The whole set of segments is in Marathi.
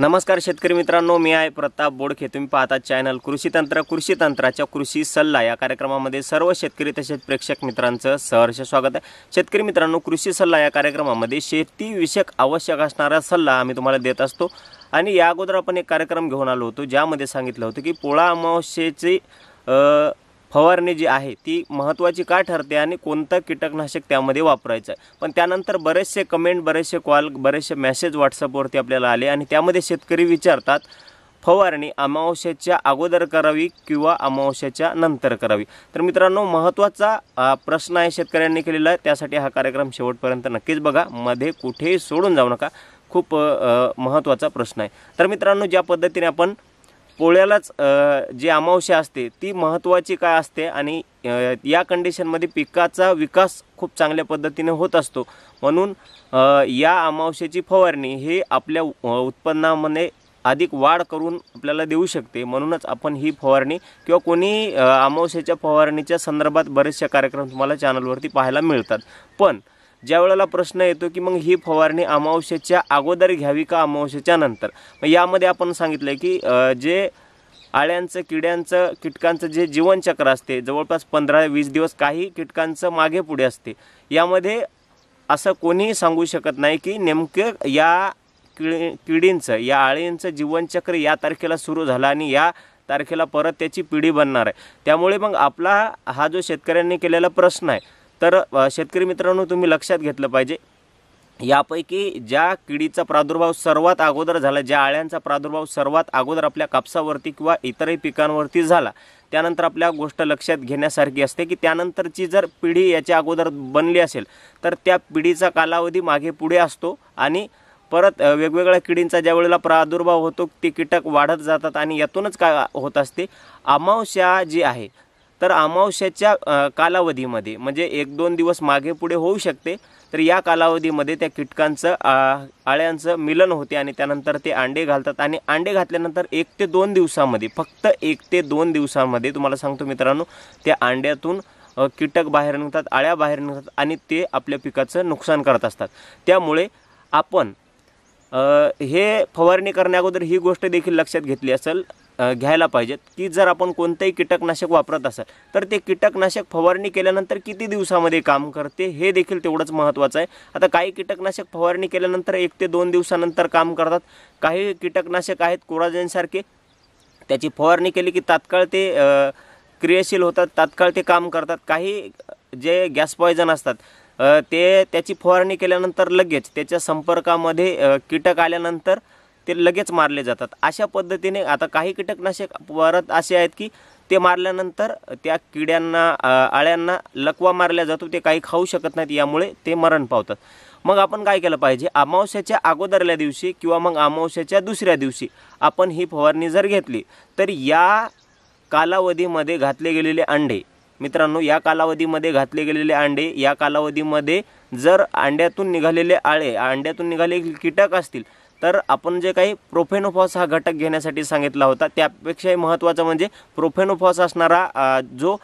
नमस्कार शेतकरी मित्रांनो मी आहे प्रताप बोडखे तुम्ही पाहता चॅनल कृषी तंत्र कृषी तंत्राच्या कृषी सल्ला या कार्यक्रमामध्ये सर्व शेतकरी तसेच प्रेक्षक मित्रांचं सहर्ष स्वागत आहे शेतकरी मित्रांनो कृषी सल्ला या कार्यक्रमामध्ये शेतीविषयक आवश्यक असणारा सल्ला आम्ही तुम्हाला देत असतो आणि या अगोदर आपण एक कार्यक्रम घेऊन आलो होतो ज्यामध्ये सांगितलं होतं की पोळा अमावस्येचे फवारणी जी आहे ती महत्त्वाची का ठरते आणि कोणतं कीटकनाशक त्यामध्ये वापरायचं पण त्यानंतर बरेचसे कमेंट बरेचसे कॉल बरेचसे मेसेज व्हॉट्सअपवरती आपल्याला आले आणि त्यामध्ये शेतकरी विचारतात फवारणी अमावस्याच्या अगोदर करावी किंवा अमावस्याच्या नंतर करावी तर मित्रांनो महत्त्वाचा प्रश्न आहे शेतकऱ्यांनी केलेला आहे त्यासाठी हा कार्यक्रम शेवटपर्यंत नक्कीच बघा मध्ये कुठेही सोडून जाऊ नका खूप महत्त्वाचा प्रश्न आहे तर मित्रांनो ज्या पद्धतीने आपण पोळ्यालाच जी अमावस्या असते ती महत्त्वाची काय असते आणि या कंडिशनमध्ये पिकाचा विकास खूप चांगल्या पद्धतीने होत असतो म्हणून या अमावस्याची फवारणी हे आपल्या उत्पन्नामध्ये अधिक वाढ करून आपल्याला देऊ शकते म्हणूनच आपण ही फवारणी किंवा कोणी अमावस्याच्या फवारणीच्या संदर्भात बरेचसे कार्यक्रम तुम्हाला चॅनलवरती पाहायला मिळतात पण ज्या वेळेला प्रश्न येतो की मग ही फवारणी अमावस्याच्या अगोदर घ्यावी का अमावस्याच्या नंतर मग यामध्ये आपण सांगितलं आहे की जे आळ्यांचं किड्यांचं कीटकांचं जे जीवनचक्र असते जवळपास पंधरा वीस दिवस काही कीटकांचं मागे पुढे असते यामध्ये असं कोणीही सांगू शकत नाही की नेमकं या किडी किडींचं या आळींचं जीवनचक्र या तारखेला सुरू झालं आणि या तारखेला परत त्याची पिढी बनणार आहे त्यामुळे मग आपला हा जो शेतकऱ्यांनी केलेला प्रश्न आहे तर शेतकरी मित्रांनो तुम्ही लक्षात घेतलं पाहिजे यापैकी ज्या किडीचा प्रादुर्भाव सर्वात अगोदर झाला ज्या आळ्यांचा प्रादुर्भाव सर्वात अगोदर आपल्या कापसावरती किंवा इतरही पिकांवरती झाला त्यानंतर आपल्या गोष्ट लक्षात घेण्यासारखी असते की त्यानंतरची जर पिढी याच्या अगोदर बनली असेल तर त्या पिढीचा कालावधी मागे पुढे असतो आणि परत वेगवेगळ्या किडींचा ज्या वेळेला प्रादुर्भाव होतो ते कीटक वाढत जातात आणि यातूनच का होत असते अमावस्या जी आहे तर अमावस्याच्या कालावधीमध्ये म्हणजे एक दोन दिवस मागे पुढे होऊ शकते तर या कालावधीमध्ये त्या कीटकांचं आळ्यांचं मिलन होते आणि त्यानंतर ते अंडे घालतात आणि अंडे घातल्यानंतर एक ते दोन दिवसामध्ये फक्त एक ते दोन दिवसामध्ये तुम्हाला सांगतो मित्रांनो त्या अंड्यातून कीटक बाहेर निघतात आळ्या बाहेर निघतात आणि ते आपल्या पिकाचं नुकसान करत असतात त्यामुळे आपण हे फवारणी करण्याअगोदर ही गोष्ट देखील लक्षात घेतली असेल घ्यायला पाहिजेत की जर आपण कोणतंही कीटकनाशक वापरत असाल तर ते कीटकनाशक फवारणी केल्यानंतर किती दिवसामध्ये काम करते हे देखील तेवढंच महत्त्वाचं आहे आता काही कीटकनाशक फवारणी केल्यानंतर एक ते दोन दिवसानंतर काम करतात काही कीटकनाशक आहेत कोराजनसारखे त्याची फवारणी केली की तात्काळ ते क्रियाशील होतात तात्काळ ते काम करतात काही जे गॅस पॉयझन असतात ते त्याची फवारणी केल्यानंतर लगेच त्याच्या संपर्कामध्ये कीटक आल्यानंतर ते लगेच मारले जातात अशा पद्धतीने आता काही कीटकनाशक परत असे आहेत की ते मारल्यानंतर त्या किड्यांना आळ्यांना लकवा मारल्या जातो ते काही खाऊ शकत नाहीत यामुळे ते मरण पावतात मग आपण काय केलं पाहिजे अमावस्याच्या अगोदरल्या दिवशी किंवा मग अमावस्याच्या दुसऱ्या दिवशी आपण ही फवारणी जर घेतली तर या कालावधीमध्ये घातले गेलेले अंडे मित्रांनो या कालावधीमध्ये घातले गेलेले अंडे या कालावधीमध्ये जर अंड्यातून निघालेले आळे अंड्यातून निघालेले कीटक असतील तर आपण जे काही प्रोफेनोफॉस हा घटक घेण्यासाठी सांगितला होता त्यापेक्षाही महत्त्वाचं म्हणजे प्रोफेनोफॉस असणारा जो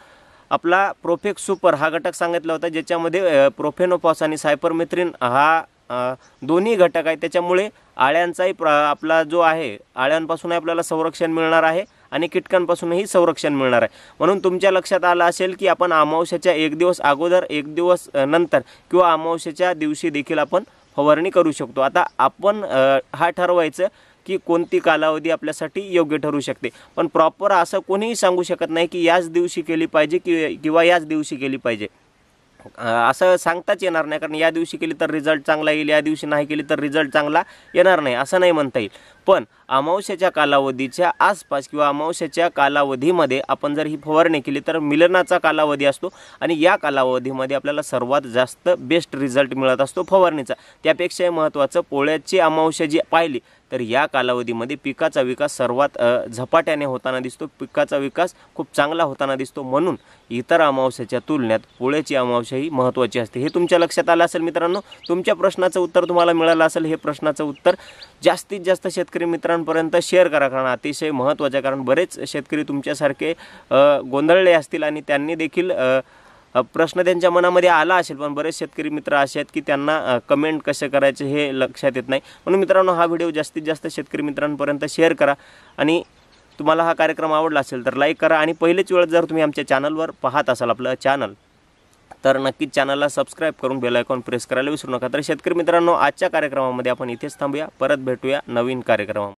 आपला प्रोफेक सुपर हा घटक सांगितला होता ज्याच्यामध्ये प्रोफेनोफॉस आणि सायपरमेथ्रिन हा दोन्ही घटक आहे त्याच्यामुळे आळ्यांचाही प्र आपला जो आहे आळ्यांपासूनही आपल्याला संरक्षण मिळणार आहे आणि कीटकांपासूनही संरक्षण मिळणार आहे म्हणून तुमच्या लक्षात आलं असेल की आपण अमावस्याच्या एक दिवस अगोदर एक दिवस नंतर किंवा अमावस्याच्या दिवशी देखील आपण फवारणी करू शकतो आता आपण हा ठरवायचं की कोणती कालावधी आपल्यासाठी योग्य ठरू शकते पण प्रॉपर असं कोणीही सांगू शकत नाही की याच दिवशी केली पाहिजे कि किंवा याच दिवशी केली पाहिजे असं सांगताच येणार नाही कारण या दिवशी केली तर रिझल्ट चांगला येईल या दिवशी नाही केली तर रिझल्ट चांगला येणार नाही असं नाही म्हणता येईल पण अमावस्याच्या कालावधीच्या आसपास किंवा अमावश्याच्या कालावधीमध्ये आपण जर ही फवारणी केली तर मिलनाचा कालावधी असतो आणि या कालावधीमध्ये आपल्याला सर्वात जास्त बेस्ट रिझल्ट मिळत असतो फवारणीचा त्यापेक्षाही महत्त्वाचं पोळ्याची अमावस्या जी पाहिली तर या कालावधीमध्ये पिकाचा विकास सर्वात झपाट्याने होताना दिसतो पिकाचा विकास खूप चांगला होताना दिसतो म्हणून इतर अमावस्याच्या तुलनेत पोळ्याची अमावस्या ही महत्त्वाची असते हे तुमच्या लक्षात आलं असेल मित्रांनो तुमच्या प्रश्नाचं उत्तर तुम्हाला मिळालं असेल हे प्रश्नाचं उत्तर जास्तीत जास्त शेतकरी शेतकरी मित्रांपर्यंत शेअर करा कारण अतिशय महत्त्वाचं आहे कारण बरेच शेतकरी तुमच्यासारखे गोंधळले असतील आणि त्यांनी देखील प्रश्न त्यांच्या मनामध्ये आला असेल पण बरेच शेतकरी मित्र असे आहेत की त्यांना कमेंट कसे करायचे हे लक्षात येत नाही म्हणून मित्रांनो हा व्हिडिओ जास्तीत जास्त शेतकरी मित्रांपर्यंत शेअर करा आणि तुम्हाला हा कार्यक्रम आवडला असेल तर लाईक करा आणि पहिलेच वेळ जर तुम्ही आमच्या चॅनलवर पाहत असाल आपलं चॅनल तर नक्की चॅनलला सबस्क्राईब करून बेल आयकॉन प्रेस करायला विसरू नका तर शेतकरी मित्रांनो आजच्या कार्यक्रमामध्ये आपण इथेच थांबूया परत भेटूया नवीन कार्यक्रम